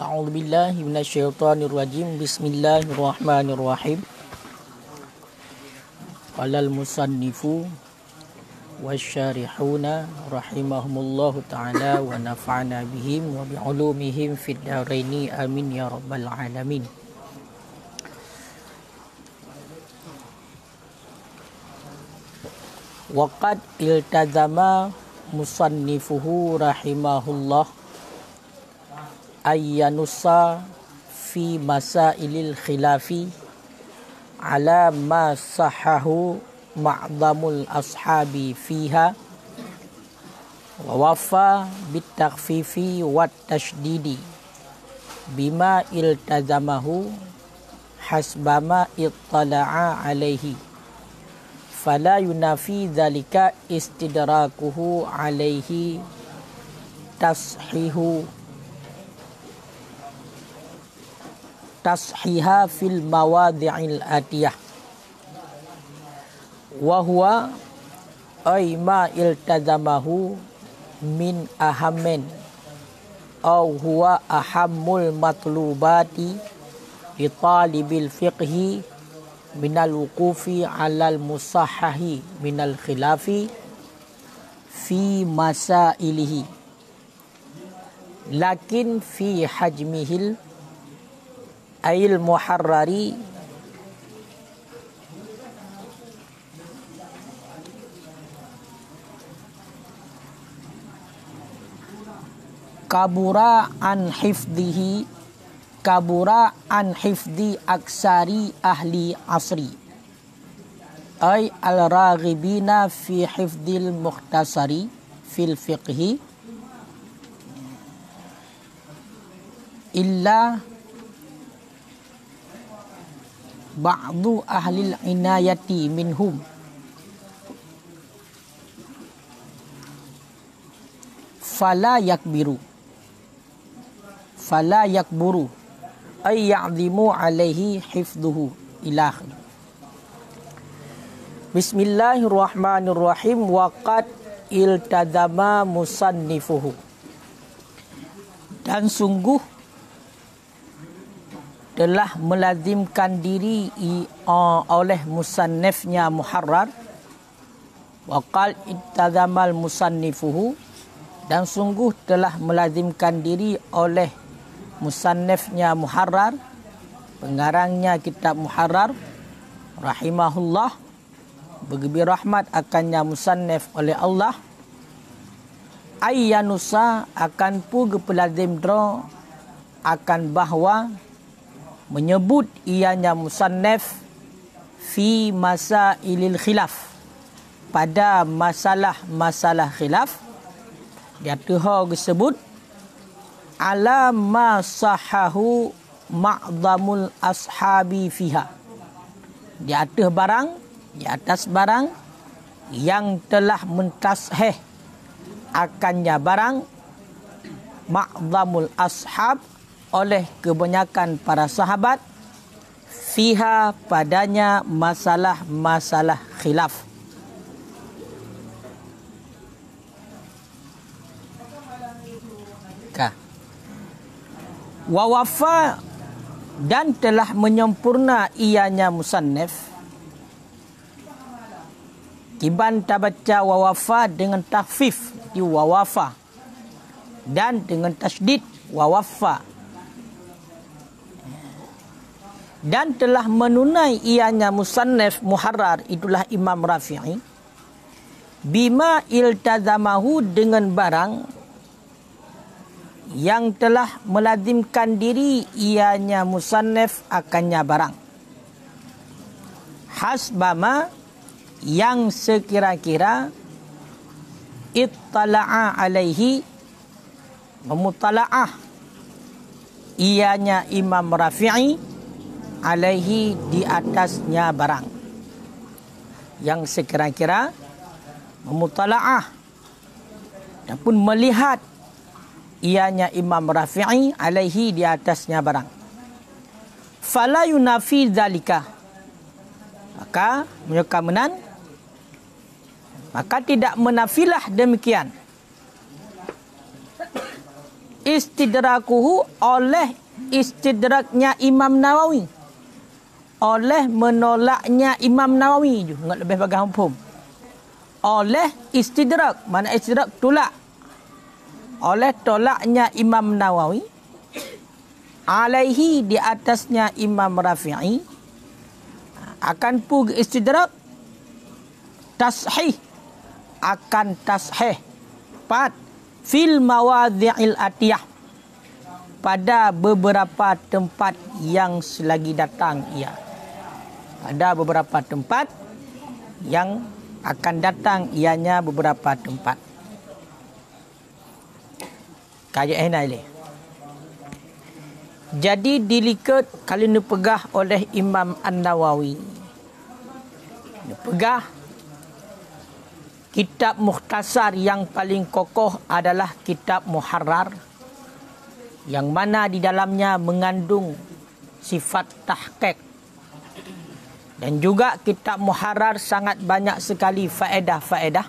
A'udzu billahi minasyaitonir rajim. Bismillahirrahmanirrahim. Qalal musannifu wasyarihuna rahimahumullahu ta'ala wa nafa'na bihim wa bi'ulumihim fid dharaini amin ya rabbal alamin. Waqad iltazama musannifuhu rahimahullahu أن ينص في مسائل الخلاف على ما صحه معظم الأصحاب فيها ووفى بالتخفيف والتشديد بما التزمه حسب ما اطلع عليه فلا ينافي ذلك استدراكه عليه تصحيح تصحيها في المواضع الآتية وهو أي ما التزمه من أهم أو هو أهم المطلوبات لطالب الفقه من الوقوف على المصحح من الخلاف في مسائله لكن في حجمه أي المحرري كبرا عن حفظه كبرا عن حفظ أكثر أهل عصري أي الراغبين في حفظ المختصر في الفقه إلا ba'du ahli inayati minhum fala yakbiru fala yakburu ay ya'dimu alaihi hifdhuhu ilah Bismillahirrahmanirrahim waqad iltadama musannifuhu dan sungguh telah melazimkan diri oleh musannifnya Muharrar waqal ittazamal musannifuhu dan sungguh telah melazimkan diri oleh musannifnya Muharrar pengarangnya kitab Muharrar rahimahullah begibir rahmat akannya musannif oleh Allah ayyanusa akan pu gepelazim dro akan bahwa menyebut ianya musannaf fi masa ilil khilaf pada masalah-masalah khilaf dia tuha disebut ala ma sahahu ma'zamul ashabi fiha di atas barang di atas barang yang telah mentasheh akannya barang ma'zamul ashab oleh kebanyakan para sahabat fiha padanya masalah-masalah khilaf ka wa wafa dan telah menyempurna ianya musannif kiban tabaca wa wafa dengan takhfif di wa wafa dan dengan tasdid wa wafa dan telah menunai ianya musannaf muharrar itulah Imam Rafi'i bima iltazamahu dengan barang yang telah melazimkan diri ianya musannaf akannya barang hasbama yang sekira-kira ittala'a alaihi memutala'ah ianya Imam Rafi'i alaihi di atasnya barang yang sekira-kira memutala'ah dan pun melihat ianya Imam Rafi'i alaihi di atasnya barang. Fala yunafi zalika. Maka menyuka Maka tidak menafilah demikian. Istidrakuhu oleh istidraknya Imam Nawawi oleh menolaknya Imam Nawawi je ngat lebih bagah hukum oleh istidrak mana istidrak tolak oleh tolaknya Imam Nawawi alaihi di atasnya Imam Rafi'i akan pug istidrak tashih akan tashih pat fil mawadhi'il atiyah pada beberapa tempat yang selagi datang ia ya ada beberapa tempat yang akan datang ianya beberapa tempat. Kaya ehna ini. Jadi dilikat kali ini oleh Imam An-Nawawi. Ini Kitab Muhtasar yang paling kokoh adalah Kitab Muharrar. Yang mana di dalamnya mengandung sifat tahkek. Dan juga kitab Muharrar sangat banyak sekali faedah-faedah.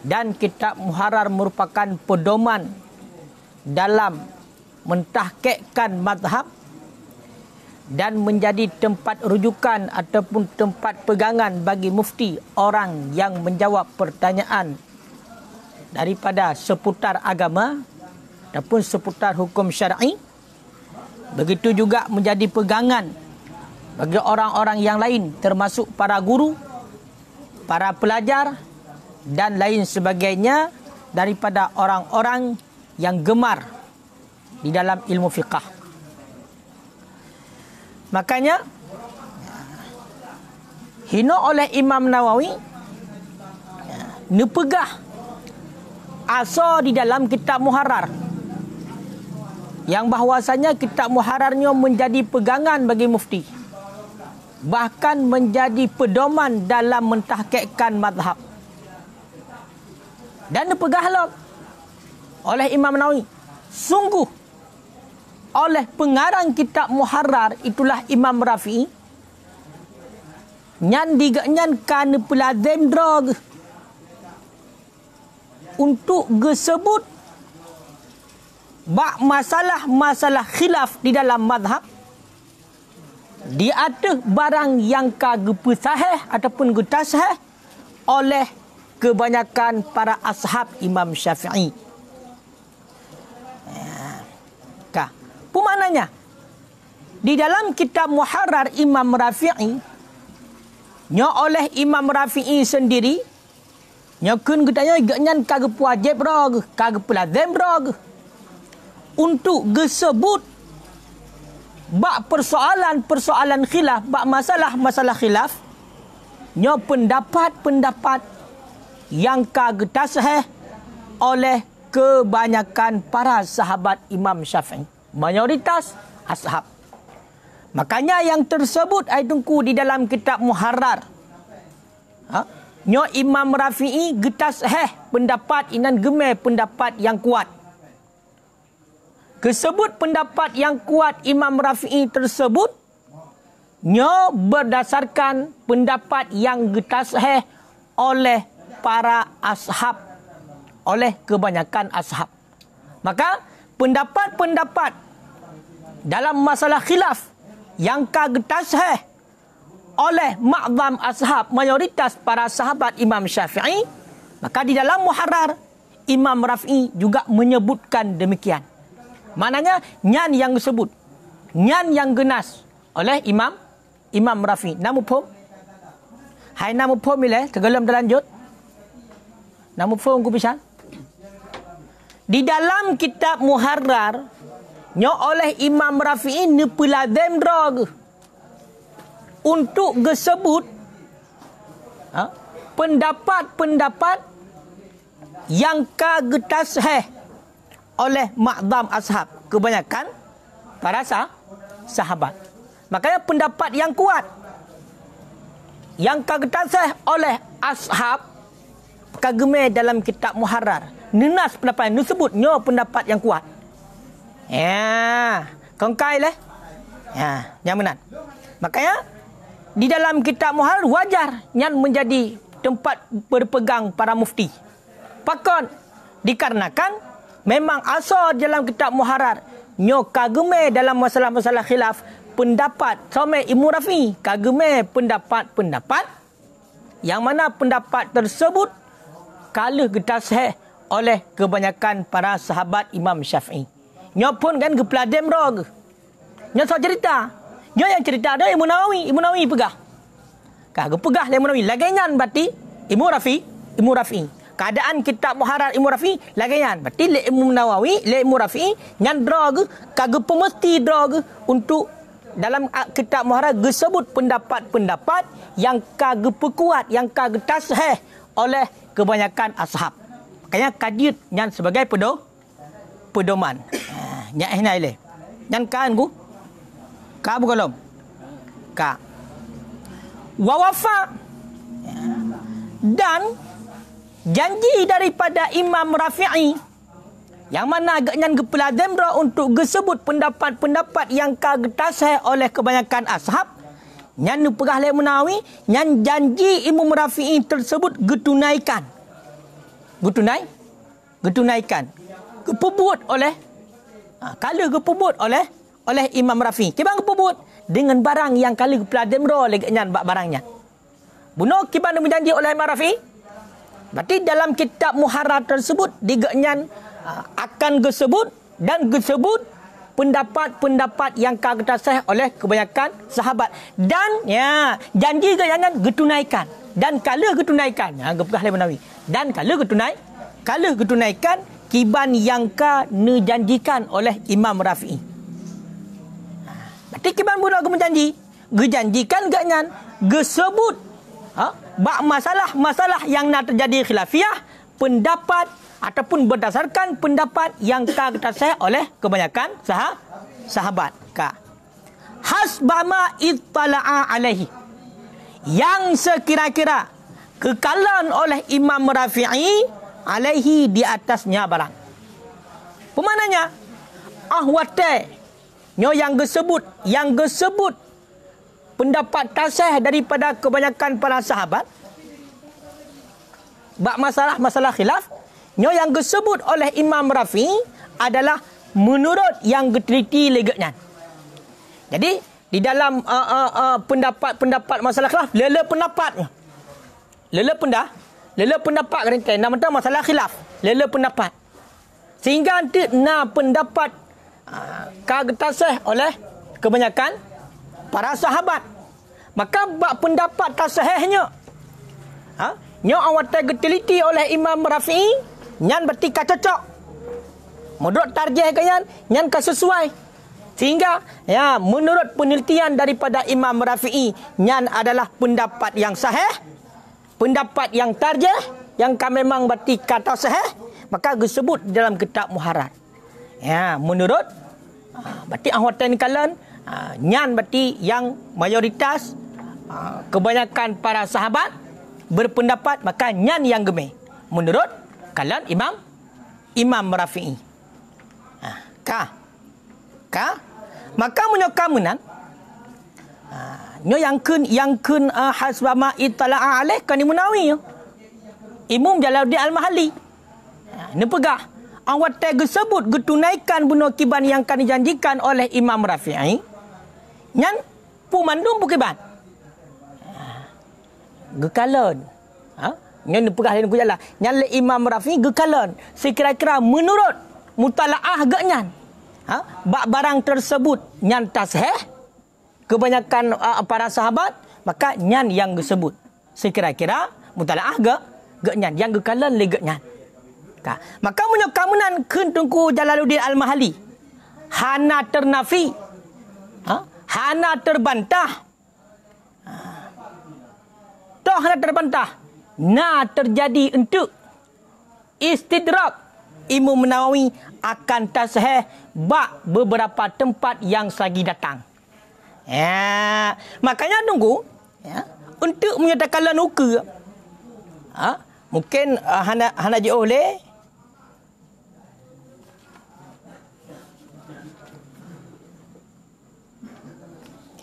Dan kitab Muharrar merupakan pedoman dalam mentahkikkan madhab dan menjadi tempat rujukan ataupun tempat pegangan bagi mufti orang yang menjawab pertanyaan daripada seputar agama ataupun seputar hukum syar'i begitu juga menjadi pegangan bagi orang-orang yang lain termasuk para guru, para pelajar dan lain sebagainya daripada orang-orang yang gemar di dalam ilmu fiqah. Makanya hina oleh Imam Nawawi nepegah aso di dalam kitab Muharrar yang bahwasanya kitab Muharrarnya menjadi pegangan bagi mufti bahkan menjadi pedoman dalam mentahkikkan madhab Dan dipegahlah oleh Imam Nawawi. Sungguh oleh pengarang kitab Muharrar itulah Imam Rafi. Nyan diga nyan kan pelazim drog. Untuk gesebut bak masalah-masalah khilaf di dalam madhab di atas barang yang kagupu sahih ataupun gutasah oleh kebanyakan para ashab Imam Syafi'i. Ya. Ka. Pemaknanya di dalam kitab Muharrar Imam Rafi'i nya oleh Imam Rafi'i sendiri nya kun gutanya gnyan kagupu wajib bro kagupu lazim bro untuk disebut bak persoalan-persoalan khilaf, bak masalah-masalah khilaf, nyo pendapat-pendapat yang kagetas heh oleh kebanyakan para sahabat Imam Syafi'i. Mayoritas ashab. Makanya yang tersebut aitungku di dalam kitab Muharrar. Ha? Nyo Imam Rafi'i getas heh pendapat inan geme pendapat yang kuat. Kesebut pendapat yang kuat Imam Rafi'i tersebut nya berdasarkan pendapat yang getasheh oleh para ashab oleh kebanyakan ashab. Maka pendapat-pendapat dalam masalah khilaf yang ka getasheh oleh makzam ashab mayoritas para sahabat Imam Syafi'i maka di dalam Muharrar Imam Rafi'i juga menyebutkan demikian. Maknanya nyan yang disebut. Nyan yang genas oleh Imam Imam Rafi. Namu pom. Hai namu pom ile eh? tergelam terlanjut. Namu pom ku pisan. Di dalam kitab Muharrar nyo oleh Imam Rafi ne peladem drog. Untuk disebut ha? pendapat-pendapat yang kagetas getas heh oleh makdam ashab. Kebanyakan para sah sahabat. Makanya pendapat yang kuat. Yang kagetan kagetasih oleh ashab. Kagumi dalam kitab Muharrar. Nenas pendapat yang disebut. Nyo pendapat yang kuat. Ya. Kongkai leh. Ya. Yang menat. Makanya. Di dalam kitab Muharrar. Wajar. Yang menjadi tempat berpegang para mufti. Pakon. Dikarenakan memang asal dalam kitab muharrar nyo kagume dalam masalah-masalah khilaf pendapat sama Ibn Rafi kagume pendapat-pendapat yang mana pendapat tersebut kalah getasih oleh kebanyakan para sahabat Imam Syafi'i nyo pun kan gepladem rog nyo so cerita nyo yang cerita ada Ibn Nawawi Ibn Nawawi pegah kagu pegah Ibn Nawawi lagi nyan berarti Ibn Rafi Ibn Rafi'i keadaan kitab Muharrar Imam Rafi lagi kan berarti le Imam Nawawi le Imam Rafi nyan ke kage pemesti ke untuk dalam ah, kitab Muharrar disebut pendapat-pendapat yang kage perkuat yang kage tasheh oleh kebanyakan ashab makanya kadir nyan sebagai pedo pedoman nya ehna ile nyan kan ku ka bukalom ka wa wafa dan janji daripada Imam Rafi'i yang mana agaknya kepala untuk gesebut pendapat-pendapat yang kagetasai oleh kebanyakan ashab yang nupegah lain menawi yang janji Imam Rafi'i tersebut getunaikan getunai getunaikan kepubut oleh ha, kala kepubut oleh oleh Imam Rafi. Kibang kepubut dengan barang yang kali kepala Demra legaknya barangnya. Bunuh kibang dan janji oleh Imam Rafi'i. Berarti dalam kitab muharrar tersebut digenyan ah, akan tersebut dan tersebut pendapat-pendapat yang kata sah oleh kebanyakan sahabat dan ya janji gayangan getunaikan dan kala getunaikan ha gepah menawi dan kala getunai kala getunaikan kiban yang ka nejanjikan oleh Imam Rafi'i. Ha, berarti kiban budak gemu janji, gejanjikan ge gesebut ha bak masalah-masalah yang nak terjadi khilafiah pendapat ataupun berdasarkan pendapat yang kata saya oleh kebanyakan sahab sahabat ka hasbama ittala'a alaihi yang sekira-kira kekalan oleh Imam Rafi'i alaihi di atasnya barang. Pemananya ahwate nyo yang disebut yang disebut pendapat tasih daripada kebanyakan para sahabat bab masalah-masalah khilaf nyo yang disebut oleh Imam Rafi adalah menurut yang diteliti legaknya jadi di dalam uh, uh, uh, pendapat-pendapat masalah khilaf lele pendapat lele pendah lele pendapat kerintai. nama tu masalah khilaf lele pendapat sehingga nanti na pendapat uh, kagetasih oleh kebanyakan para sahabat. Maka bab pendapat tak sahihnya. Ha? awat awak tergeteliti oleh Imam Rafi'i, nyan bertika cocok. Menurut tarjih ke nyan, nyan ke sesuai. Sehingga ya menurut penelitian daripada Imam Rafi'i, nyan adalah pendapat yang sahih. Pendapat yang tarjih, yang kan memang berarti kata sahih. Maka disebut dalam kitab Muharrat. Ya, menurut ah, berarti awak tanya kalian, Ah, nyan berarti yang mayoritas ah, kebanyakan para sahabat berpendapat maka nyan yang gemi menurut kalian imam imam rafi'i ha, ah, ka ka maka menyokam menan nyo yang kun yang kun hasbama itala alaih kan munawi imam jalaluddin al-mahalli ha, pegah Awat tersebut getunaikan bunuh kiban yang kami janjikan oleh Imam Rafi'i. Ha, Nyan pu mandum pu kiban. Ha. Gekalon. Ha? Nyan pu kahlin ku jala. Nyan le imam rafi gekalon. Sekira-kira menurut mutala'ah ge nyan. Ha? Bak barang tersebut nyan tasheh. Kebanyakan uh, para sahabat. Maka nyan yang disebut. Sekira-kira mutala'ah ge. Ge nyan. Yang gekalon le ge nyan. Ka. Maka menyokamunan kentungku Jalaluddin Al-Mahali. Hana ternafi. Ha? Hana terbantah. Ha. Toh hana terbantah. Na terjadi untuk istidrak Imam Nawawi akan tasheh bak beberapa tempat yang lagi datang. Ya, makanya tunggu ya, untuk menyatakan lanuka. Ha, mungkin uh, hana hana je oleh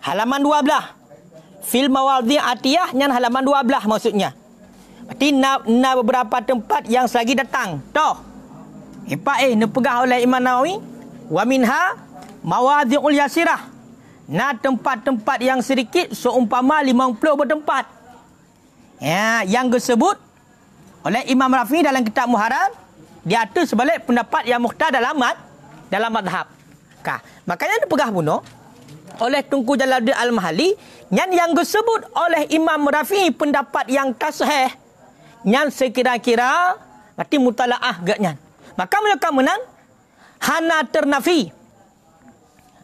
Halaman dua belah Fil mawadhi atiyah nyan halaman dua belah maksudnya. Berarti na, na beberapa tempat yang selagi datang. Toh. Ipa eh ne oleh Imam Nawawi wa minha mawadhi'ul yasirah. Na tempat-tempat yang sedikit seumpama 50 bertempat. Ya, yang disebut oleh Imam Rafi dalam kitab Muharram di atas sebalik pendapat yang muhtar dalam mad dalam madhab. Kah. Makanya dia pegah bunuh oleh Tunku Jalaluddin al mahali yang yang disebut oleh Imam Rafi pendapat yang kasih yang sekira-kira mati mutala'ah gaknya. Maka mereka menang hana ternafi.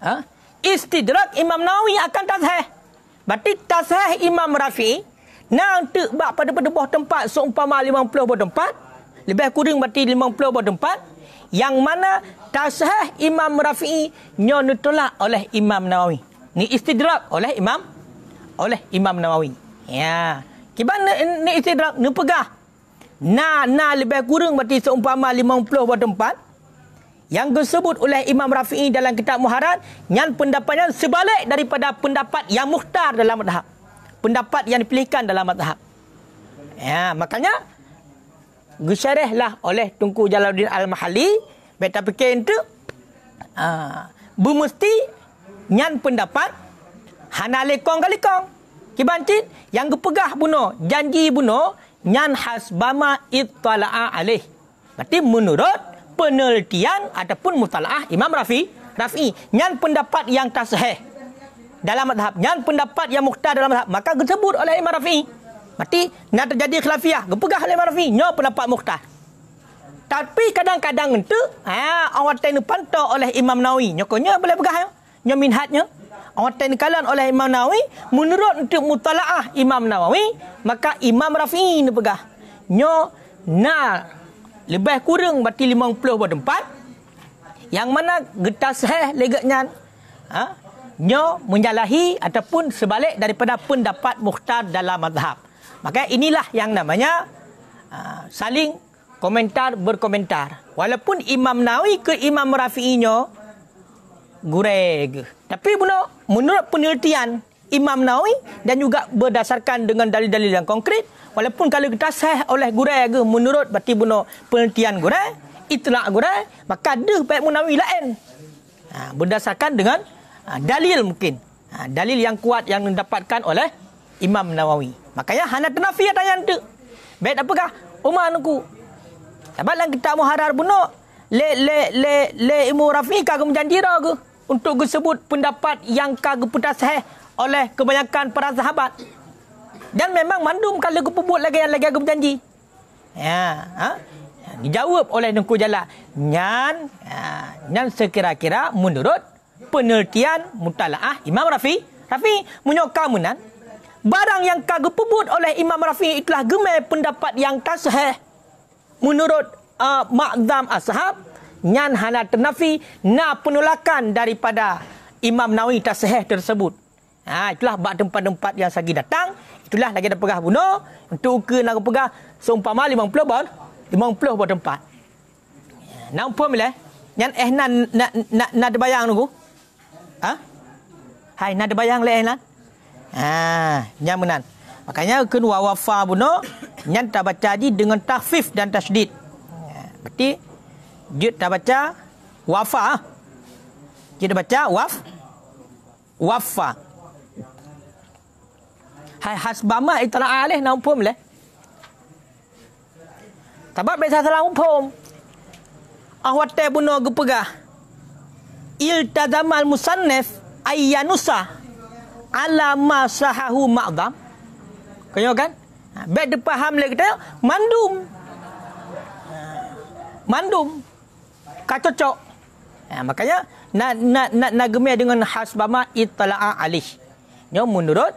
Ha? Istidrak Imam Nawawi akan tasih. Berarti tasih Imam Rafi nang tebak pada pada tempat seumpama 50 buah tempat. Lebih kurang berarti 50 buah tempat yang mana tasah Imam Rafi'i nyonutolak oleh Imam Nawawi. Ni istidrak oleh Imam oleh Imam Nawawi. Ya. Kiban ni, istidrak ni pegah. Na na lebih kurang berarti seumpama 50 buat tempat. Yang disebut oleh Imam Rafi'i dalam kitab Muharrad yang pendapatnya sebalik daripada pendapat yang muhtar dalam madhab. Pendapat yang dipilihkan dalam madhab. Ya, makanya lah oleh Tunku Jalaluddin al Mahali. beta fikir itu uh, ah, bermesti nyan pendapat hana lekong kali kong kibancit yang gepegah buno janji buno nyan hasbama ittala'a alih berarti menurut penelitian ataupun mutala'ah Imam Rafi Rafi nyan pendapat yang tasheh dalam madhab nyan pendapat yang mukta dalam madhab maka disebut oleh Imam Rafi. Mati nak terjadi khilafiah. Gepegah Halim Arafi. Nyo pendapat Mukhtar. Tapi kadang-kadang itu. Ha, awak tanya pantau oleh Imam Nawawi. Nyokonya boleh pegah. Ya? Nyo minhatnya. Awak tanya kalan oleh Imam Nawawi. Menurut untuk mutala'ah Imam Nawawi. Maka Imam Rafi ini pegah. Nyo na lebih kurang berarti lima puluh berdempat. Yang mana getas seheh legatnya. Ha? Nyo menyalahi ataupun sebalik daripada pendapat muhtar dalam madhab. Maka inilah yang namanya uh, saling komentar berkomentar. Walaupun Imam Nawawi ke Imam Rafi'inya gureg. Tapi bueno, menurut penelitian Imam Nawawi dan juga berdasarkan dengan dalil-dalil yang konkret, walaupun kalau kita sah oleh gureg menurut berarti bueno penelitian gureg, itulah gureg, maka ada baik Munawi lain. Ha, berdasarkan dengan ha, dalil mungkin. Ha, dalil yang kuat yang didapatkan oleh Imam Nawawi. Makanya hana tenafi yang tanya tu. Bet apakah? Umar nuku. Sebab lang kita muharar bunuh. Le le le le imu rafi kagum janjira ke? Untuk ke sebut pendapat yang kagum putasih oleh kebanyakan para sahabat. Dan memang mandum kalau aku buat lagi yang lagi aku berjanji. Ya. Ha? Ya, dijawab oleh Nengku Jalak. Nyan. Ya, nyan sekira-kira menurut penelitian mutala'ah Imam Rafi. Rafi, munyokah munan barang yang kagum pebut oleh Imam Rafi itulah gemai pendapat yang tasheh. Menurut uh, makdam ashab, nyan hana tenafi na penolakan daripada Imam Nawawi tasheh tersebut. Ha, itulah bak tempat-tempat yang sagi datang. Itulah lagi ada pegah bunuh. Untuk ke nak pegah seumpama lima puluh bar. Lima puluh bar tempat. Nak pun bila? Yang eh nak nak nak nak bayang nunggu? Ha? Hai, nak ada bayang leh nak? Eh, Ha, benar. Makanya kun wafa buno nyan ta baca di dengan takhfif dan tasdid. Ha, berarti dia ta baca wafa. Dia baca waf wafa. Hai hasbama itra alih na umpum leh. Tabak besa salam umpum. Ahwat te buno gupegah. Iltazamal musannif ayyanusa alama sahahu ma'zam. Kau kan? Ha, baik dia faham lagi kita, mandum. Ha, mandum. Kacocok. Ya, makanya, na, na, na, na dengan hasbama itala'a alih. Ini menurut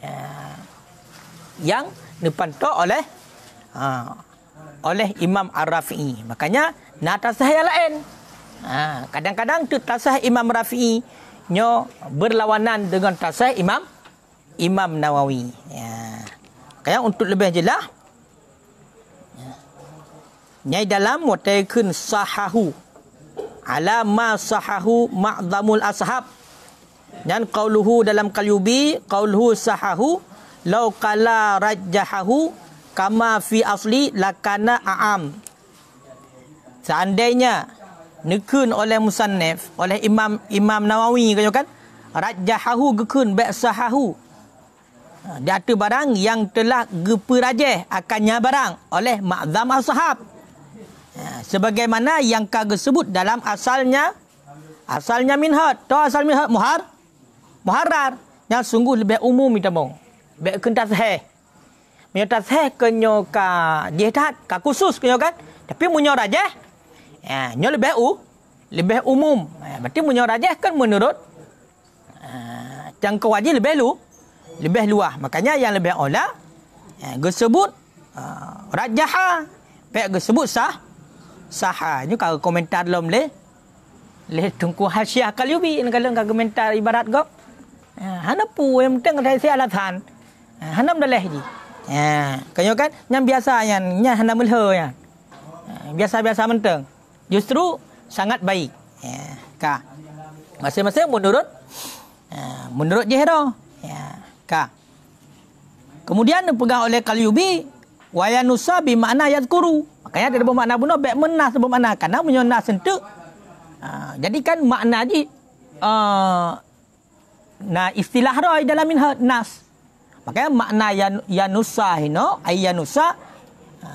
ya, yang dipantau oleh ha, oleh Imam Ar-Rafi'i. Makanya, na tasah yang lain. Ha, kadang-kadang tu tasah Imam Rafi'i nyo berlawanan dengan tasawuf Imam Imam Nawawi. Ya. Kaya untuk lebih jelas ya. Nyai dalam mutaikun sahahu alama sahahu ma'zamul ashab. Dan qauluhu dalam kalyubi qauluhu sahahu law qala rajjahahu kama fi asli lakana aam. Seandainya nekun oleh musannif oleh imam imam nawawi kata kan rajahahu gekun ba sahahu ha, di barang yang telah geperajeh akannya barang oleh Al Sahab, ha, sebagaimana yang kau sebut dalam asalnya asalnya minhad to asal minhad muhar muharrar yang sungguh lebih umum itu mong be kentas he minhad he kenyoka dia tak khusus kenyoka tapi munyo rajah Ha, nyo lebih u, lebih umum. Ha, berarti punya rajah kan menurut ha, jangka wajib lebih lu, lebih luah. Makanya yang lebih ola, ha, gesebut ha, rajah ha. Pek gesebut sah, sah ha. Ini kalau komentar dalam le, le tungku hasyah kali ubi. Ini kalau kau komentar ibarat gop, Ha, hanapu yang penting saya si alasan. Ha, hanam dah lehji. Ha, kan, yang biasa yang, yang hanam leho yang. Ha, biasa-biasa mentang justru sangat baik. Ya, ka. Masing-masing menurut ya, menurut Jehra. Ya, ka. Kemudian dipegang oleh Kalyubi Wayanusa bi makna yadhkuru. Makanya ada bermakna puno baik menas bermakna karena menyona sentu. Ha, jadi kan makna ji uh, ha, nah istilah roi dalam min nas. Makanya makna yan, yanusa hino ay yanusa ha,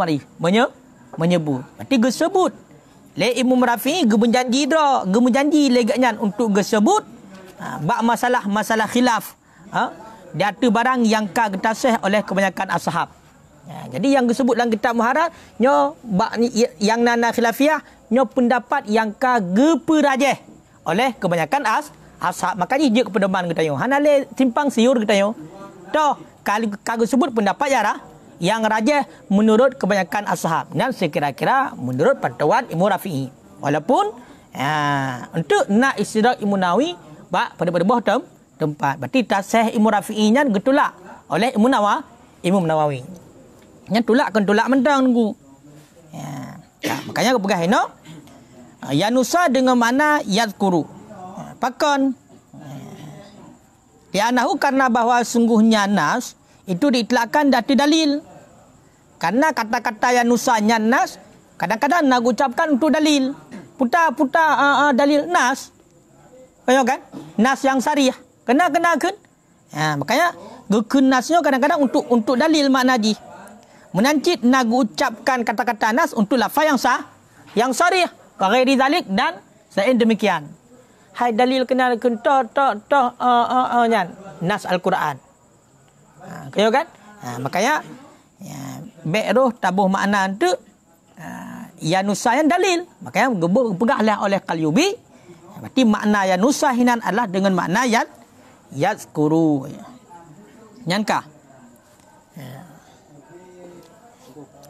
mari menyebut menyebu. Berarti gesebut. Le Imam Rafi gemu janji dra, gemu janji legaknya untuk gesebut. Ha, bak masalah-masalah khilaf. Ha? Dia tu barang yang ka getasih oleh kebanyakan ashab. Ya, jadi yang disebut dalam kitab muharrar nyo bak ni yang nana khilafiah nyo pendapat yang ka geperajeh oleh kebanyakan as ashab. Makanya dia kepedoman kita yo. le timpang siur kita yo. Toh kali kagu sebut pendapat yara. Ya, yang rajah menurut kebanyakan ashab dan sekira-kira menurut pertuan Imam Rafi'i. Walaupun ya, untuk nak istirahat Imam Nawawi bak pada pada bawah tem, tempat. Berarti tasih Imam Rafi'inya getulak oleh Imam Nawawi. Imam Nawawi. Yang tulak kan tulak mentang nunggu. Ya. Nah, makanya aku pegang hino. Ah, ya dengan mana Yadkuru. Ah, Pakon. Ya. Ya. karena bahawa sungguhnya nas itu Ya. dari dalil. Karena kata-kata yang nusa nyan nas, kadang-kadang nak ucapkan untuk dalil. Puta-puta uh, ah, uh, ah, dalil nas. Kaya kan? Nas yang syariah. Kena kena kan? Ya, makanya gekun nasnya kadang-kadang untuk untuk dalil makna di. Menancit nak ucapkan kata-kata nas untuk lafaz yang sah, yang syariah. Bagai dizalik dan selain demikian. Hai dalil kena kena to to to uh, ah, uh, uh, nyan. Nas Al-Quran. Ha, kaya kan? Ha, makanya ya, Be'ruh tabuh makna tu. Ha, Yanusa yang dalil. Makanya gebur pegahlah oleh kalyubi. Ha, berarti makna Yanusa hinan adalah dengan makna yad. Yad skuru. Ya.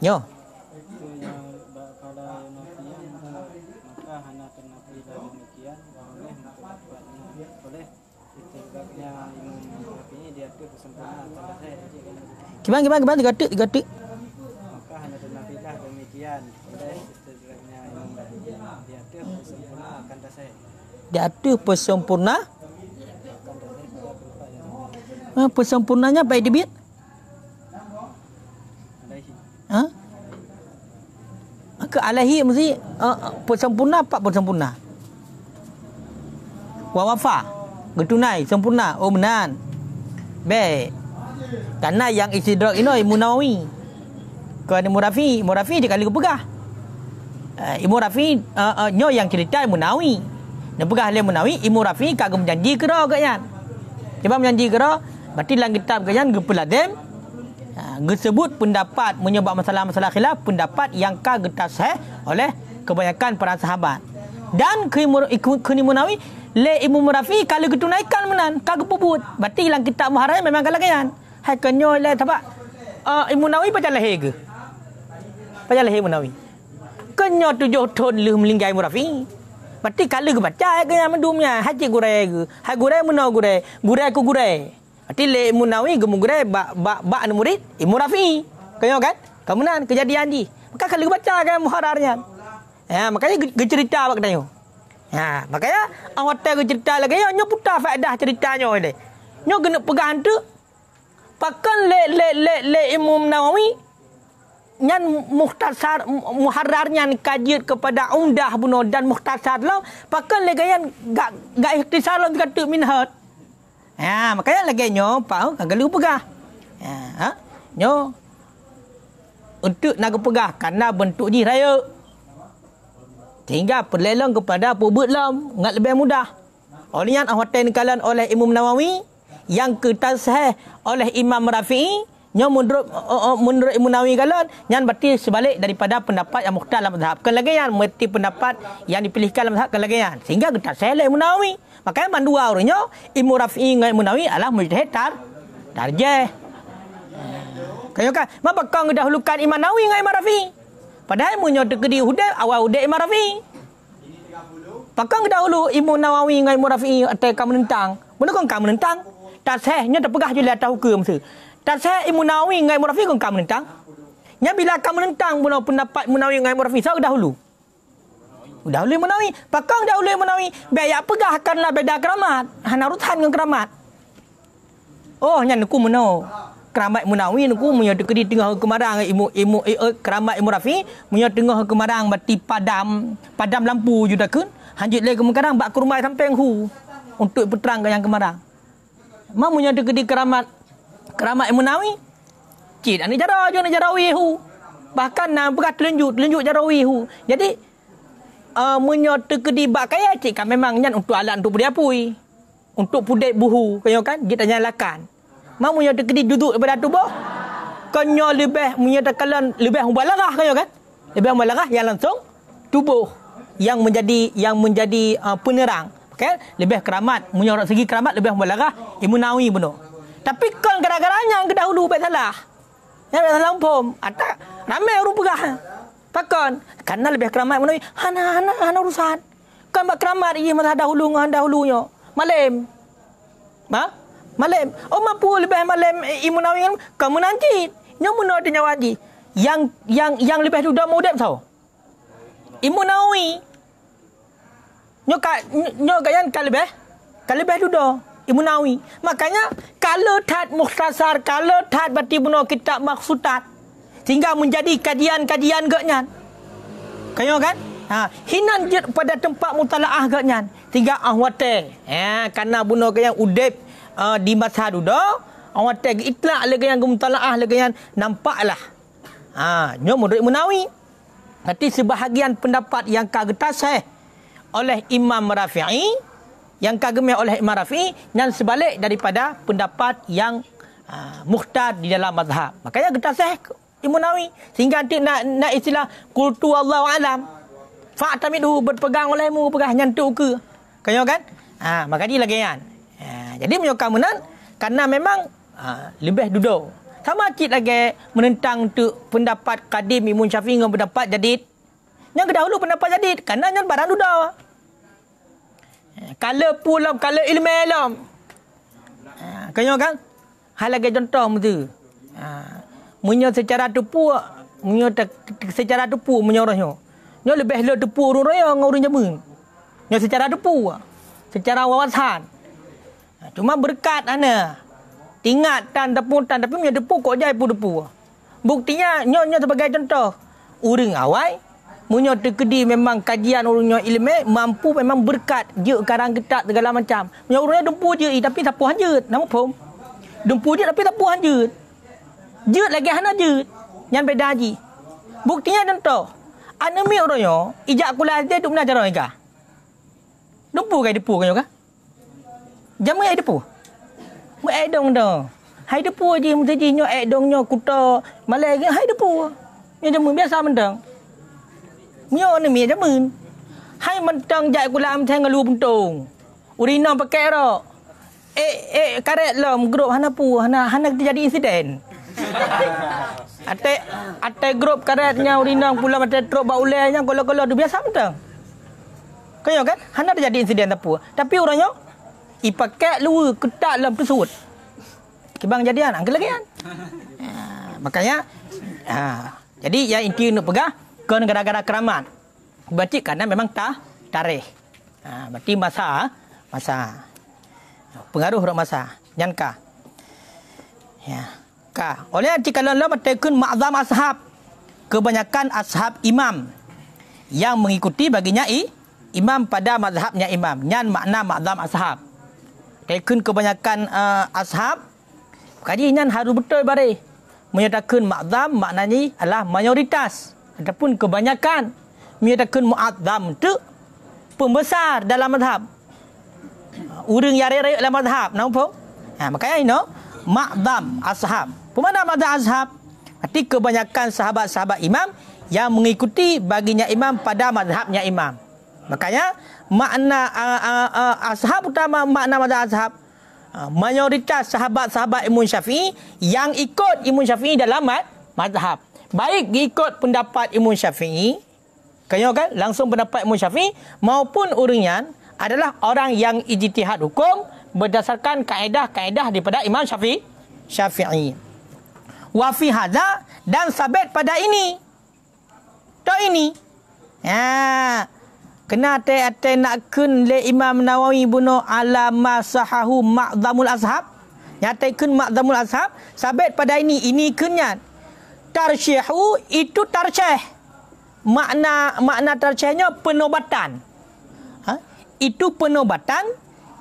Yo. Gimana, gimana, gimana, gimana, gimana, gimana, gimana, dia ada persempurna ha, persempurnanya by the bit ha? ke alahi mesti uh, persempurna apa persempurna wa getunai sempurna oh benar baik karena yang istidrak ini munawi. Kau kerana murafi murafi dia kali pegah uh, eh, ilmu uh, eh, uh, eh, nyo yang cerita munawi. Nepegah lain munawi imu rafi kagum janji kera agaknya. Cuba menjanji kera, berarti dalam kitab kaya yang gepelah ha, dem. Gesebut pendapat menyebab masalah-masalah khilaf, pendapat yang kah getas eh, oleh kebanyakan para sahabat. Dan kini munawi, le imu murafi kalau naikkan menan, kah gepubut. Berarti dalam kitab muharai memang kalah kaya. Hai kenyo le, sahabat. Uh, imu munawi pacar lahir ke? Pacar lahir munawi. Kenyo tujuh ton lu melinggai murafi. Kenyo Mati kala ke baca ke yang mendumnya. hati gurai ke. Hai gurai munau gurai. Gurai ku gurai. Mati le munawi gemu gurai. Bak ba, ba, ba murid. Imu eh, rafi. Kenyo kan? Kamu Kemenan kejadian di. Maka kala ke baca lah ke yang muhararnya. Kan? Ya, makanya ke cerita apa katanya. Ya, makanya awak tak cerita lagi. Ya, nyo putar faedah ceritanya. Ini. Nyo kena pegang tu. Pakan leh leh leh leh imu munawi nyan muhtasar muharrarnya ni kajit kepada undah buno dan muhtasar lo pakal lagi yang gak gak ikhtisar lo kata minhat ya makanya lagi nyo pakau kagak lupa gah ya, ha? nyo untuk nak pegah karena bentuk ni raya sehingga perlelong kepada pubut lam ngat lebih mudah oleh yang awatan kalian oleh Imam Nawawi yang ketasah oleh Imam Rafi'i nya menurut uh, oh, uh, oh, menurut Imam Nawawi kalau yang berarti sebalik daripada pendapat yang mukhtar dalam mazhab kan lagi yang berarti pendapat yang dipilihkan dalam mazhab kan lagi yang sehingga kita selai Imam Nawawi maka yang dua orangnya Imam Rafi'i dengan Imam Nawawi adalah mujtahid tar darjah kayo kan mapa kau dahulukan Imam Nawawi dengan Imam Rafi'i padahal munyo di hudai awal hudai Imam Rafi'i Pakang dahulu Ibu Nawawi dengan Ibu Rafi'i atau kamu menentang. Mana kau kamu menentang? Tak sehnya terpegah juga lah atas hukum. Masa. Dan saya Munawi dengan Munafi kau kamu menentang. Ya bila kamu menentang bunuh pendapat Munawi dengan Munafi sah dahulu. Dahulu Munawi, pakang dahulu Munawi, bayak pegah karena beda keramat, hana rutan dengan keramat. Oh, nya nuku muno. Keramat Munawi nuku munyo di tengah kemarang imu imu eh, eh, keramat Imu Rafi munyo tengah kemarang mati padam, padam lampu juda kun. Hanjut lagi kemarang bak kurma sampai hu untuk peterang yang kemarang. Mamunya di keramat keramat Munawi. Cik, ni jarah je, ni jarawi hu. Bahkan nak berkata telunjuk, telunjuk jarawi hu. Jadi, uh, menyata kedibak kaya cik kan memang nyan untuk alat untuk berdiapui. Untuk pudet buhu, kaya kan? Dia tak nyalakan. Mau menyata kedibak duduk daripada tubuh. boh. Kanya lebih menyata kalan lebih umbalarah, kaya kan? Lebih umbalarah yang langsung tubuh yang menjadi yang menjadi uh, penerang. Okay? Lebih keramat, menyorok segi keramat lebih umbalarah imunawi benar. Tapi kon gara-garanya yang dahulu baik salah. Ya baik salah pom. Ada ah, ramai orang pegah. Pakon, karena lebih keramat mana? Hana, hana, hana urusan. Kan bak keramat iya malah dahulu ngah dahulunya. Malam. Ma? Ha? Malam. Oh mampu lebih malam eh, imunawi kan kamu nanti. Nyomo no dinya waji. Yang yang yang lebih sudah mau dep tau. Imunawi. Nyoka nyoka yang kalbe. Kalbe sudah. Ibu Awi. Makanya kalau tat mukhtasar, kalau tat berarti benda kitab maksudat. Sehingga menjadi kajian-kajian geknya. Kayo kan? Ha, hinan pada tempat mutalaah geknya. Tiga ahwate. Ya, karena bunuh ke yang udep uh, eh, di masa dulu. Ahwate itlak lagi yang mutalaah lagi yang nampaklah. Ha, nyo murid Ibn Awi. Tapi sebahagian pendapat yang kagetas eh oleh Imam Rafi'i yang kagumi oleh Imam Rafi dan sebalik daripada pendapat yang uh, muhtad di dalam mazhab. Makanya kita sah eh, Imam Nawawi sehingga nanti nak, nak istilah kultu Allah alam. Fa'tamidhu berpegang olehmu pegang nyantuk ke. Kayo kan? Ha, maka dia lagi kan. Ha, jadi menyokong menan karena memang ha, lebih duduk. Sama cik lagi menentang tu pendapat Kadim Imam Syafi'i dengan pendapat jadid. Yang kedahulu pendapat jadid. Karena yang barang duduk. Kala pulam, kala ilmu elam. kau ha, kenyo kan? Hal lagi contoh mesti. Ha, munyo secara tepu, munyo secara tepu menyorohnya. Nyo lebih lo tepu urun raya dengan urun jemun. Nyo secara tepu. Secara wawasan. Ha, cuma berkat ana. Tingat tan tepu tan. Tapi punya tepu kok jai pun tepu. Buktinya nyo-nyo sebagai contoh. Urun awai. Munyo terkedi memang kajian urunya ilmu mampu memang berkat dia karang getak segala macam. Munyo urunya dempu je tapi tak puas je. Nama pom. Dempu je tapi tak puas je. lagi hana je. Yang beda je. Buktinya contoh. Anemi urunya ijak kula dia duk menajar orang ikah. Dempu kai depu kan juga. Jamu ai depu. Mu ai dong dong. Hai depu je mesti nyo ai dong nyo kuta. Malai ai depu. Ni jamu biasa mendang. มียนี่มีจะมื่นให้มันจังใหญ่กุลามแทงกระลูบตรงอุรีนอมประแกรอเอเอกระเรลอมกรุบฮันาปูฮันาฮันักจะดีอินซิเดนอัตเตอัตเตกรุบกระเรนยาอุรีนอมพูลามัตเตโรบาอุเลยังกลอกลอดูเบียสามตังก็ยังกันฮันาจะดีอินซิเดนตะปูแต่พี่อุรีนออีปะแกลูกตะลำพิสูจน์คิบังจะดีอันอังกฤษกันอ่ามักกันยะอ่า Jadi yang inti untuk pegang Kan gara-gara keramat. Berarti kerana memang tak tarikh. Ha, berarti masa masa pengaruh roh masa nyangka. Ya. Ka. Oleh arti kalau Allah mertekun ma'zam ashab. Kebanyakan ashab imam. Yang mengikuti baginya i, imam pada mazhabnya imam. Nyan makna ma'zam ashab. Tekun kebanyakan uh, ashab. Kaji nyan harus betul bari. Menyatakan ma'zam maknanya adalah mayoritas. Mayoritas ataupun kebanyakan menyatakan muazzam tu pembesar dalam madhab, Urang yang rayak dalam mazhab, nampak? Ha, maka ini, no? ashab. Pemana madhab ashab? Arti kebanyakan sahabat-sahabat imam yang mengikuti baginya imam pada madhabnya imam. Makanya makna uh, uh, uh, ashab utama makna madhab ashab uh, mayoritas sahabat-sahabat imun syafi'i yang ikut imun syafi'i dalam mazhab. Ma baik ikut pendapat Imam Syafi'i, kenyo kan langsung pendapat Imam Syafi'i maupun urinyan adalah orang yang ijtihad hukum berdasarkan kaedah-kaedah daripada Imam Syafi'i. Syafi'i. Wa fi dan sabit pada ini. Tok ini. Ya. Kena te ate nak kun le Imam Nawawi bunu ala masahahu ma'zamul ashab. Nyatakan ma'zamul ashab sabit pada ini ini kenyat tarsyihu itu tarsyih. Makna makna tarsyihnya penobatan. Ha? Itu penobatan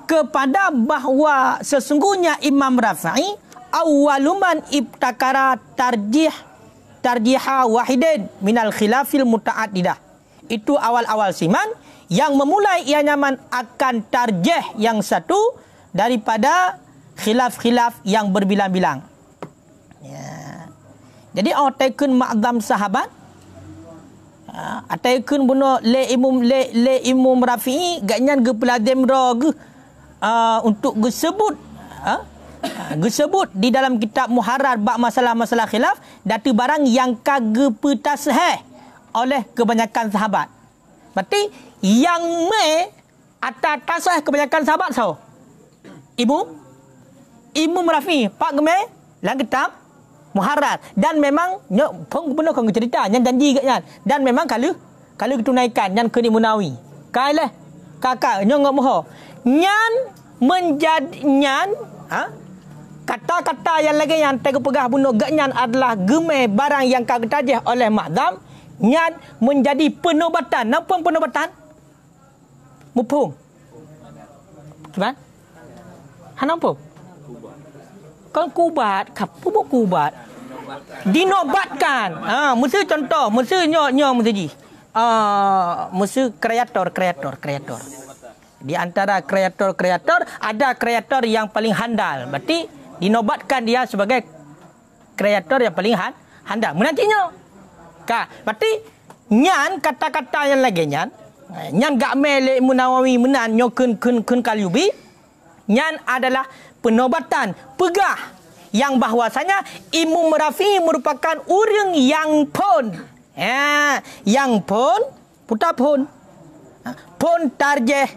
kepada bahawa sesungguhnya Imam Rafi'i awaluman ibtakara tarjih tarjiha wahidin minal khilafil muta'adidah. Itu awal-awal siman yang memulai ia nyaman akan tarjih yang satu daripada khilaf-khilaf yang berbilang-bilang. Yeah. Jadi orang oh taikun ma'zam sahabat. Ha, taikun buno le imum le le imum rafi'i gaknyan ge peladem ro ge uh, untuk ge sebut ha? ha ge sebut di dalam kitab muharrar bab masalah-masalah khilaf datu barang yang kage petas he oleh kebanyakan sahabat. Berarti yang me atas tasah kebanyakan sahabat so. Ibu Ibu Rafi'i, Pak Gemeh, Lang Ketam, muharat dan memang nyok pun pun kau cerita nyan janji gak nyan dan memang kalau kalau kita naikkan nyan kini munawi kailah eh, kakak nyok ngok moho nyan menjadi nyan ha? kata-kata yang lagi yang tegu pegah bunuh gak nyan adalah geme barang yang kau tajah oleh makdam nyan menjadi penobatan nampun penobatan mupung cuma hanampung kan kubat kapu mau dinobatkan. Ha, mesti contoh, mesti nyo-nyo mesti ji. Uh, mesti kreator, kreator, kreator. Di antara kreator-kreator, ada kreator yang paling handal. Berarti dinobatkan dia sebagai kreator yang paling han handal. Menantinya. Ka, berarti nyan kata-kata yang lagi nyan. Ha, nyan gak melek munawawi menan nyokun kun kun kaliubi. Nyan adalah penobatan. Pegah yang bahwasanya Imam Rafi merupakan orang yang pun. Ya, yang pun, puta ha, pun. Pun tarjeh.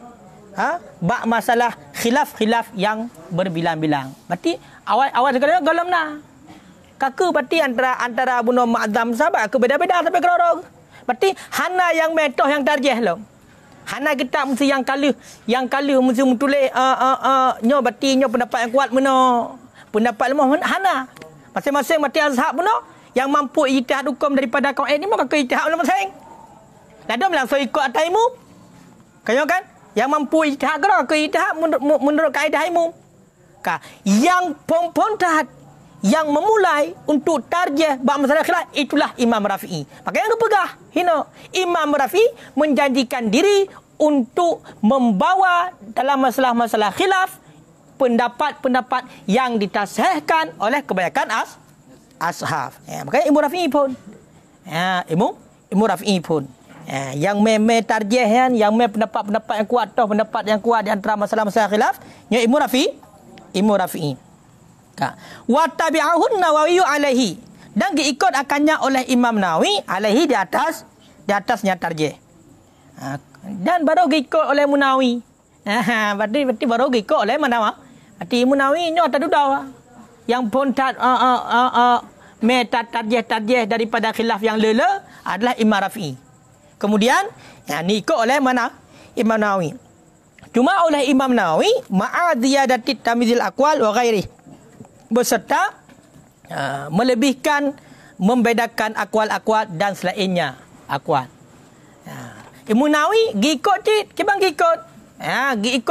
Ha? Bak masalah khilaf-khilaf yang berbilang-bilang. Berarti awal awal sekarang golong na. Lah. Kaku berarti antara antara Abu Nur Ma'adham sahabat aku beda-beda tapi kerorong. Berarti Hana yang metoh yang tarjeh loh. Hana kita mesti yang kalu, yang kalu mesti mutulik. Uh, uh, uh, nyo berarti nyo pendapat yang kuat menang pendapat lemah hana. Masing-masing mati azhab pun yang mampu ijtihad hukum daripada kaum ini maka ijtihad ulama sain. Lah dia melangsung ikut ataimu. Kayo kan? Yang mampu ijtihad kau ke ijtihad menurut, menurut kaedah ilmu. Ka yang pompon tahat yang memulai untuk tarjah bab masalah khilaf itulah Imam Rafi'i. Pakai yang pegah, hino. Imam Rafi'i menjanjikan diri untuk membawa dalam masalah-masalah khilaf -masalah pendapat-pendapat yang ditasihkan oleh kebanyakan as ashab. Ya, maka Imam Rafi'i pun. Ya, Imam Imam Rafi'i pun. Ya, yang memang tarjih kan, yang memang pendapat-pendapat yang kuat atau pendapat yang kuat di antara masalah-masalah khilaf, ya Imam Rafi'i. Imam Rafi'i. Ka. Wa tabi'ahun Nawawi alaihi. Dan diikut akannya oleh Imam Nawawi alaihi di atas di atasnya tarjih. Ha, dan baru diikut oleh Munawi. Ha, berarti, berarti baru diikut oleh Munawi. Ati imu nawi nyo tadudaw. Ah. Yang pun tat a ah, a ah, a a me tat tadjeh tadjeh daripada khilaf yang lele adalah Imam Rafi. Kemudian yang ni ikut oleh mana? Imam Nawawi. Cuma oleh Imam Nawawi ma'adiyadati tamizil aqwal wa ghairi. Beserta uh, melebihkan membedakan akwal-akwal dan selainnya akwal. Ya. Imam Nawawi gi ikut cit, kibang gi ikut. Ya, gi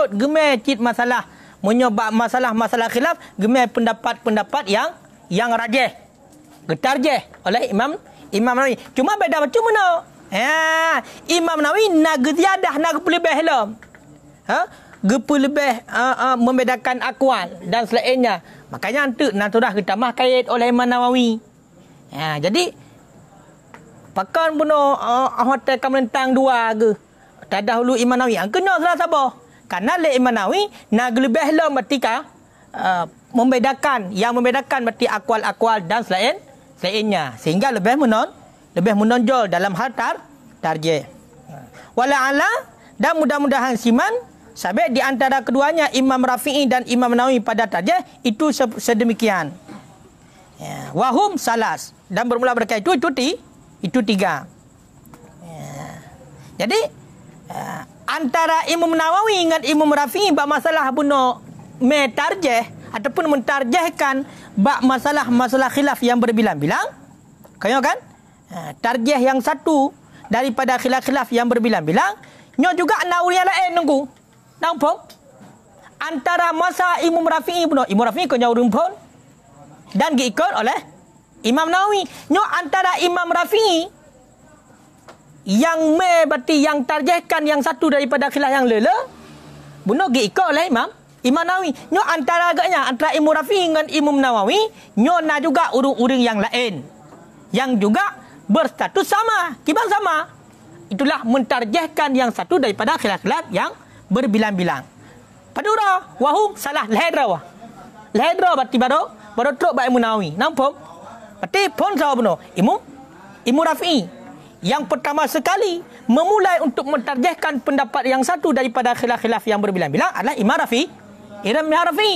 cit masalah menyebab masalah-masalah khilaf gemai pendapat-pendapat yang yang rajih getar je oleh Imam Imam Nawawi. Cuma beda macam mana? Ha, Imam Nawawi nak ziyadah nak pelebih lah. Ha? Gepelebih uh, ah, uh, ah, membedakan akwal dan selainnya. Makanya antuk naturah kita mah kait oleh Imam Nawawi. Ha, jadi pakan bunuh uh, ahwat kamu dua ke? Tadah dahulu Imam Nawawi. Yang kena salah sabar. Karena le imanawi nag lebih lo lah matika uh, membedakan yang membedakan mati akwal-akwal dan selain selainnya sehingga lebih menon lebih menonjol dalam hal tar tarje. Wala ala dan mudah-mudahan siman sampai di antara keduanya Imam Rafi'i dan Imam Nawawi pada tarje itu sedemikian. Ya. Wahum salas dan bermula berkait itu itu, itu tiga. Ya. Jadi uh, antara Imam Nawawi dengan Imam Rafi'i bab masalah bunuh metarjeh ataupun mentarjehkan bab masalah-masalah khilaf yang berbilang-bilang. Kayak kan? Ha, Tarjeh yang satu daripada khilaf-khilaf yang berbilang-bilang. Nyo juga Nawawi yang eh nunggu. Nampak? Antara masa Imam Rafi'i bunuh. Imam Rafi Rafi'i kenyau rumpun. Dan diikut oleh Imam Nawawi. Nyo antara Imam Rafi'i yang me berarti yang tarjahkan yang satu daripada khilaf yang lele. Bunuh no, gigi lah imam. Imam Nawawi. Nyo antara agaknya antara Imam Rafi dengan Imam Nawawi. Nyo na juga urung-urung yang lain. Yang juga berstatus sama. Kibang sama. Itulah mentarjahkan yang satu daripada khilaf-khilaf yang berbilang-bilang. Padura. Wahum salah. Lahedra wah. Lahedra berarti baru. Baru teruk buat Imam Nawawi. Nampak? Berarti pun sama bunuh. Imam. Imam Rafi'i yang pertama sekali memulai untuk mentarjihkan pendapat yang satu daripada khilaf-khilaf yang berbilang-bilang adalah Imam Rafi. Imam Rafi.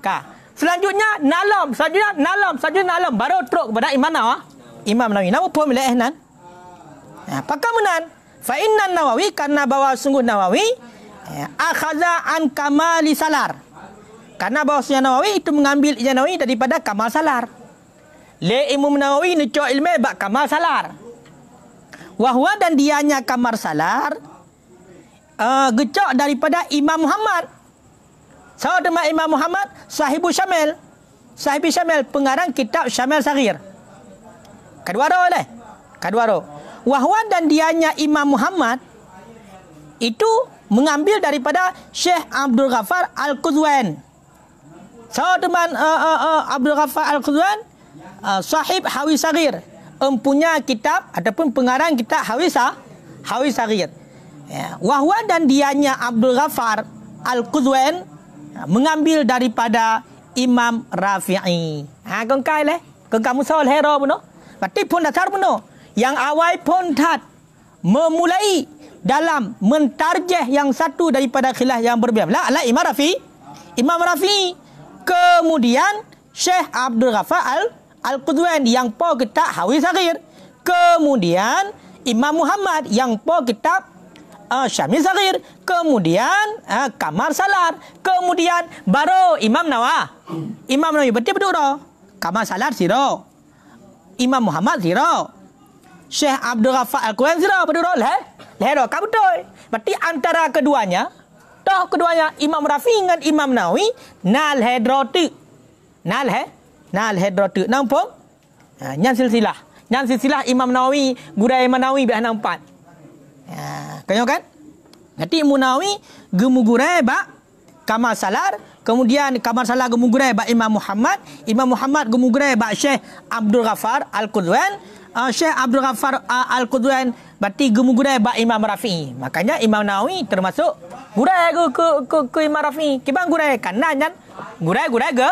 Ka. Selanjutnya Nalam, selanjutnya Nalam, selanjutnya Nalam baru teruk kepada Imam Nawawi. Imam Nawawi. Nama pun milik Ehnan. Ya, apakah menan? Fa innan Nawawi karena bawa sungguh Nawawi ya, an kamali salar. Karena bawa sungguh Nawawi itu mengambil Ijan Nawawi daripada kamal salar. Le Imam Nawawi ne cok ilmu bak kamal salar wahwa dan dianya kamar salar uh, eh, gecok daripada Imam Muhammad. Saudara Imam Muhammad Sahibu Syamil. Sahibu Syamil pengarang kitab Syamil Sagir. Kedua ro leh. Kedua ro. Wahwa dan dianya Imam Muhammad itu mengambil daripada Syekh Abdul Ghaffar Al-Qudwan. Saudara so, uh, uh, uh, Abdul Ghaffar Al-Qudwan uh, eh, sahib Hawi Sagir empunya kitab ataupun pengarang kitab Hawisah Hawisariyat. Ya, wahwa dan dianya Abdul Ghaffar Al-Qudwan ya, mengambil daripada Imam Rafi'i. Ha gong kai le, gong kamu sol hero bunuh. Berarti pun dasar bunuh. Yang awal pun tak memulai dalam mentarjah yang satu daripada khilaf yang berbeza. La, la Imam Rafi. Imam Rafi. Kemudian Syekh Abdul Ghaffar Al-Qudwan. Al-Qudwan yang po kitab Hawi Sakhir. Kemudian Imam Muhammad yang po kitab uh, eh, Syami Sakhir. Kemudian uh, Kamar Salar. Kemudian baru Imam Nawah. Imam Nawah berarti berdua roh. Kamar Salar siro. Imam Muhammad siro. Syekh Abdul Rafaq Al-Quran siro betul roh leh. Leh roh kau betul. Berarti antara keduanya. Toh keduanya Imam Rafi dengan Imam Nawawi nal hedrotik. Nal hedrotik. Nal hadratu Nampak? Ha nyan silsilah. Nyan silsilah Imam Nawawi, Gurai Imam Nawawi bi anak Ha kanyo kan? Nanti Imam Nawawi gemugurai ba kamar salar, kemudian kamar salar gemugurai ba Imam Muhammad, Imam Muhammad gemugurai ba Syekh Abdul Ghaffar Al-Qudwan. Uh, Syekh Abdul Ghaffar uh, ha, Al-Qudwan berarti gemugurai ba Imam Rafi'i. Makanya Imam Nawawi termasuk gurai ke, ke, ke, ke Imam Rafi'i. Kibang gurai kan nanyan. Gurai gurai ke?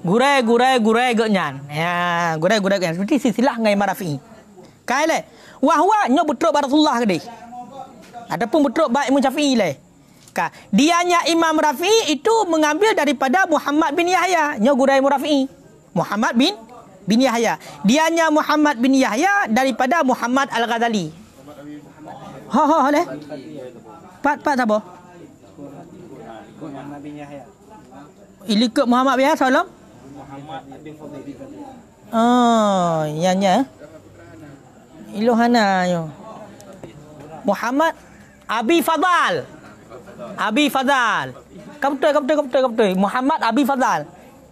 gurai gurai gurai ge nyan ya gurai gurai nyan seperti silsilah ngai marafi kai le wah wah nyo betruk barasullah gede adapun betruk baik munjafi le ka dianya imam rafi itu mengambil daripada muhammad bin yahya nyo gurai murafi muhammad bin bin yahya dianya muhammad bin yahya daripada muhammad al-ghazali ha ha le pat pat apa Ilikut Muhammad bin Yahya Salam Oh, ya ya. Ilohana yo. Muhammad Abi Fadal. Abi Fadal. Kapte kapte kapte kapte Muhammad Abi Fadal.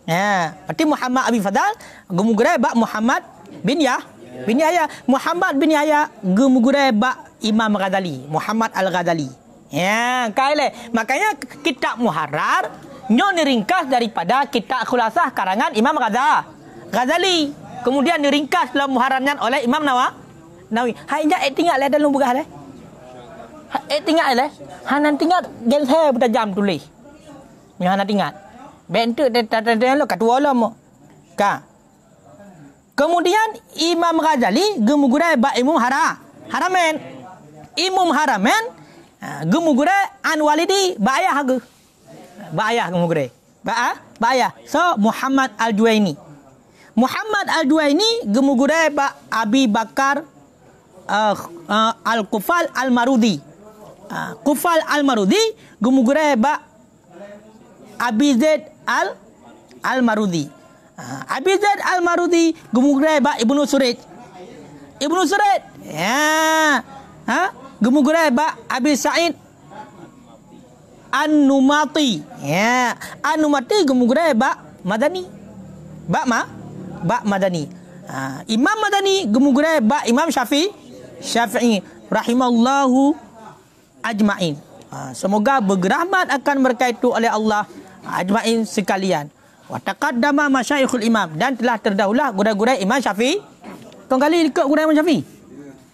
Yeah. berarti Muhammad Abi Fadal gemugure ba Muhammad bin Yah. Bin Yahya Muhammad bin Yahya gemugure ba Imam Ghazali, Muhammad Al-Ghazali. Ya, kaile. Makanya kitab Muharrar Nyon diringkas daripada kita khulasah karangan Imam Ghaza. Ghazali. Kemudian diringkas dalam muharamnya oleh Imam Nawawi. Nawawi. Hai ingat eh tinggal leh dalam bugah leh. Ha, eh tinggal leh. Eh. Ha nan tinggal gen saya buta jam tulis. Ya nan tinggal. Bentu tetetetet lo katua lo lah, mo. Ka. Kemudian Imam Ghazali gemugurai ba imam hara. Haramen. Imam haramen ha, gemugurai an walidi ba ayah hage. Ba'ayah kamu gerai. Ba'ah? Ba'ayah. So, Muhammad Al-Duaini. Muhammad Al-Duaini gemugurai Pak Abi Bakar uh, uh, Al-Kufal Al-Marudi. Uh, Kufal Al-Marudi gemugurai Pak Abi Zaid Al Al-Marudi. Uh, Abi Zaid Al-Marudi gemugurai Pak Ibnu Surid. Ibnu Surid. Ya. Ha? Gemugurai Pak Abi Said Anumati, numati Ya. An-Numati kemungkinan bak Madani. Bak ma? Bak Madani. Ha. Imam Madani kemungkinan bak Imam syafi, Syafi'i. Rahimallahu ajma'in. Ha. Semoga bergerahmat akan berkaitu oleh Allah ajma'in sekalian. Watakad dama masyaikhul imam. Dan telah terdahulah gudai-gudai Imam syafi. Kau kali ikut gudai Imam syafi,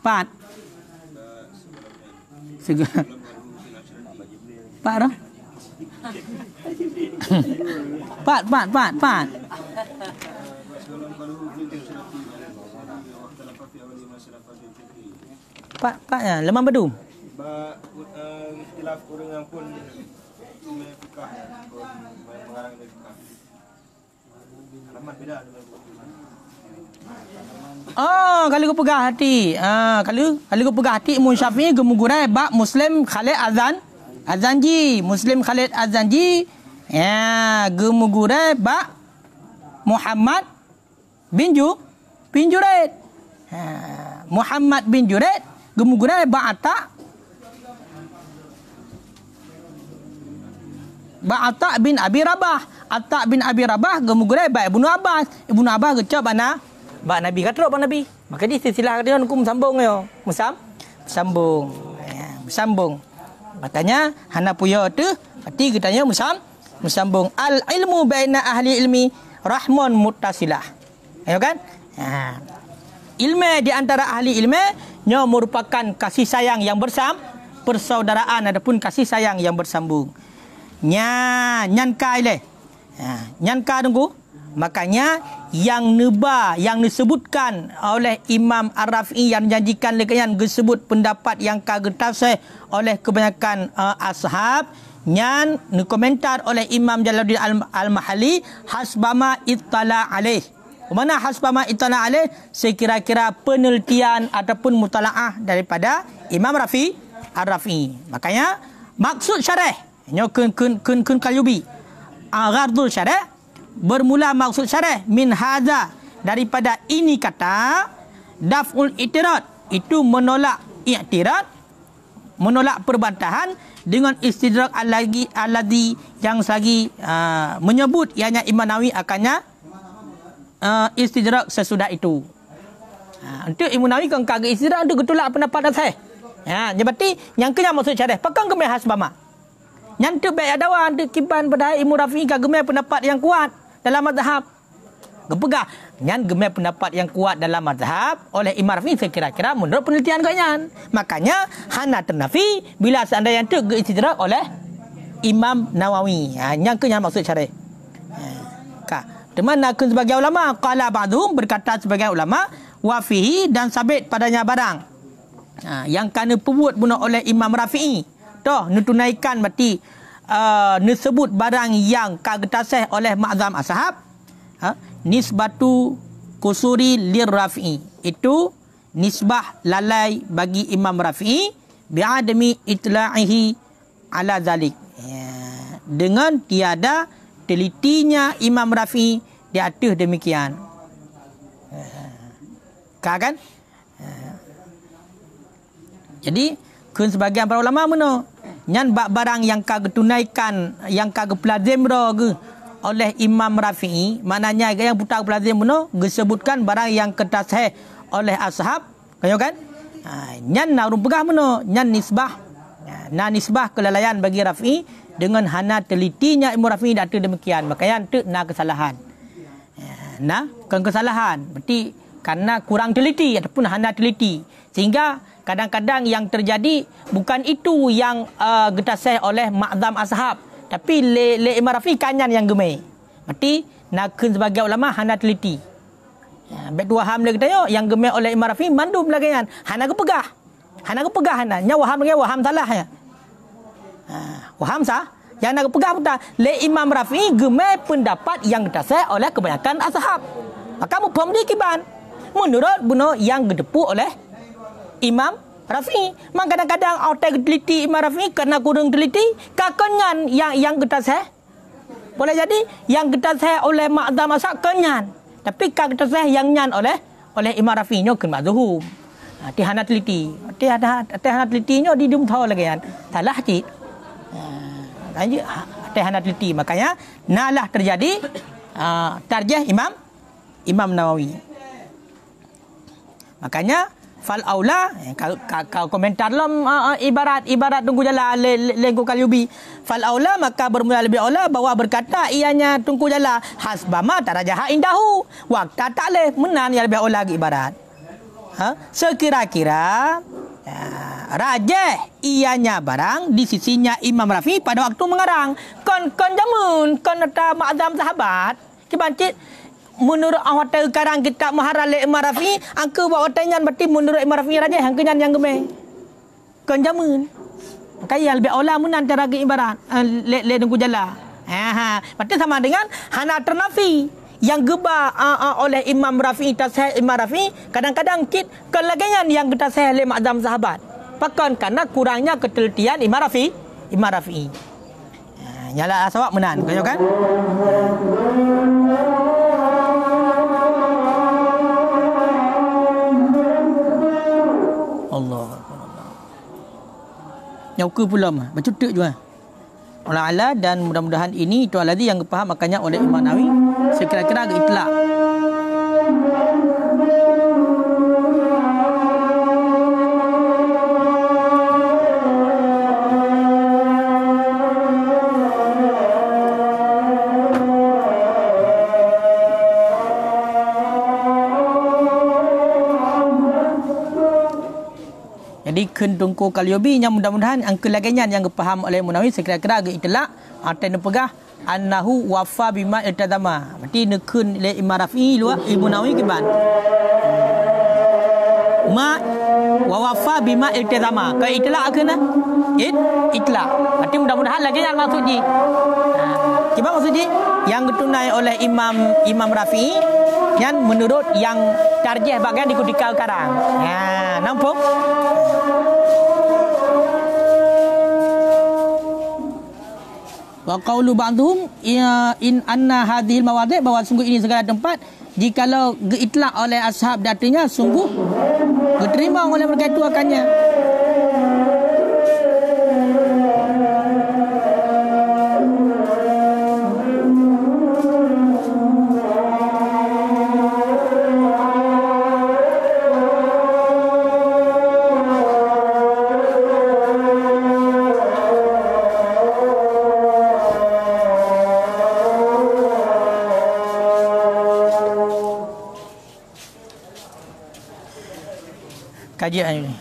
Empat. Pak dah. Pak, pak, pak, pak. Pak, pak ya, lemah bedu. Pak, Oh, kalau kau pegah hati. Ah, kalau kalau kau pegah hati Imam Syafi'i gemugurai bab Muslim khali azan. Azanji, Muslim Khalid Azanji. Ya, gemugure ba Muhammad bin Ju bin Jurid. Ha, ya, Muhammad bin Jurid gemugure ba ata Ba Atta bin Abi Rabah. Atta bin Abi Rabah gemugure ba Ibnu Abbas. Ibnu Abbas gecap ana ba Nabi kata ba Nabi. Maka di silsilah dia nak sambung yo. Musam sambung. Ya, sambung. Katanya hana puya tu arti katanya musam musambung al ilmu baina ahli ilmi rahmon muttasilah. Ayo ya kan? Ha. Ilmu di antara ahli ilmu nya merupakan kasih sayang yang bersam persaudaraan ataupun kasih sayang yang bersambung. Nya nyanka ile. Ha, nyanka tunggu. Makanya yang neba yang disebutkan oleh Imam Ar-Rafi yang menjanjikan lekayan disebut pendapat yang kagak tafsir oleh kebanyakan uh, ashab yang komentar oleh Imam Jalaluddin Al-Mahalli hasbama ittala alaih mana hasbama ittala alaih sekira-kira penelitian ataupun mutalaah daripada Imam Rafi Ar-Rafi makanya maksud syarah nyokun kun kun kun kayubi agardul ah, syarah bermula maksud syarah min haza daripada ini kata daful itirad itu menolak i'tirad menolak perbantahan dengan istidrak alagi lagi yang lagi uh, menyebut ianya Imam Nawawi akannya uh, istidrak sesudah itu. Ha, untuk Imam Nawawi kan kagak istidrak untuk ketulah pendapat saya. Ha, jadi yang kena maksud syarah. Pakang kemeh hasbama. Yang tu baik ada orang kiban pada Imam Rafi kagak kemeh pendapat yang kuat dalam mazhab Gepegah. Nyan gemar pendapat yang kuat dalam mazhab oleh Imam Rafi saya kira kira menurut penelitian kau nyan. Makanya hana ternafi bila seandainya tu istidrak oleh Imam Nawawi. Ha, nyan ke nyan maksud syarih. Ha, Ka. Teman nakun sebagai ulama qala ba'dhum berkata sebagai ulama wa dan sabit padanya barang. Ha, yang kena pebut bunuh oleh Imam Rafi'i. Toh, nutunaikan mati disebut uh, barang yang kagetaseh oleh makzam ashab ha? nisbatu kusuri lir rafi itu nisbah lalai bagi imam rafi bi ademi itla'ihi ala zalik ya. dengan tiada telitinya imam rafi di atas demikian ya. kan ya. jadi kun sebagian para ulama mana Nyan bak barang yang kau tunaikan, yang kau pelajar merau oleh Imam Rafi'i, maknanya yang putar pelajar merau, disebutkan barang yang ketas hai oleh ashab, kaya kan? Ha, nyan narum pegah merau, nyan nisbah, ha, na nisbah kelalaian bagi Rafi'i, dengan hana telitinya Imam Rafi'i tu demikian, maka yang tu na kesalahan. Ha, nah, bukan kesalahan. Berarti karena kurang teliti ataupun hana teliti. Sehingga kadang-kadang yang terjadi bukan itu yang uh, getasih oleh makzam ashab tapi le le imam rafi kanyan yang gemai mati nakun sebagai ulama hana teliti ya, dua ham lagi tanya yang gemai oleh imam rafi mandu belakangan hana ke pegah hana ke pegah hana nyawa ham lagi waham salah ya ha, waham sah yang nak pegah pun tak le imam rafi gemai pendapat yang getasih oleh kebanyakan ashab maka mu pemdikiban menurut bunuh yang gedepu oleh Imam Rafi. Memang kadang-kadang outtake deliti Imam Rafi kena kurang deliti. Kakenyan yang yang kita saya. Boleh jadi yang kita saya oleh Mak masak kenyan. Tapi kak kita saya yang nyan oleh oleh Imam Rafi nyok kena zuhum. Ha, Tihana teliti. Tihana teliti nyok di dumtau lagi kan. Salah cik. Tanya ha, ha, tehana teliti makanya nalah terjadi uh, tarjah imam imam nawawi makanya fal aula eh, kalau komentar dalam uh, ibarat ibarat tunggu jala lengku kalubi fal aula maka bermula lebih aula bahwa berkata ianya tunggu jala hasbama taraja ha indahu waqta tak menan yang lebih aula ibarat ha? sekira-kira ya, raja ianya barang di sisinya Imam Rafi pada waktu mengarang kon kon jamun kon ada ma'zam sahabat kibancit menurut awak tahu sekarang kita mahara le marafi angka buat watan yang berarti menurut marafi raja yang kenyan yang gemeh kan jamun kaya lebih olah mun antara ke ibarat eh, le le nunggu berarti ha, ha. sama dengan hana ternafi yang gebar uh, uh, oleh Imam Rafi tasih Imam Rafi kadang-kadang kit kelegenan yang kita sahih makzam sahabat pakan kerana lah kurangnya ketelitian Imam Rafi Imam Rafi. Yang lah sebab menan Bukan kan Allah Yang ke pula mah Bercutuk juga Allah Allah dan mudah-mudahan ini itu Lazi yang faham makanya oleh Imam Nawi Sekiranya-kira itulah kendungko kaliobi yang mudah-mudahan yang kelaganyan yang faham oleh munawi sekira-kira agak itelak atau ah, nepegah annahu wafa bima iltadama mati nekun le imarafi luak ibu nawi keban ma wafa bima iltadama ke itelak ke na it itelak mati mudah-mudahan lagi yang maksud ni ah, kita maksud ni yang ditunai oleh imam imam rafi yang menurut yang tarjih bagian dikutikal sekarang ya. Ah nak pun? Waqaulu ba'duhum ya, in anna hadhil mawadi' bahawa sungguh ini segala tempat jikalau diitlak oleh ashab datinya, sungguh diterima oleh mereka tuakannya. akannya kajian ini.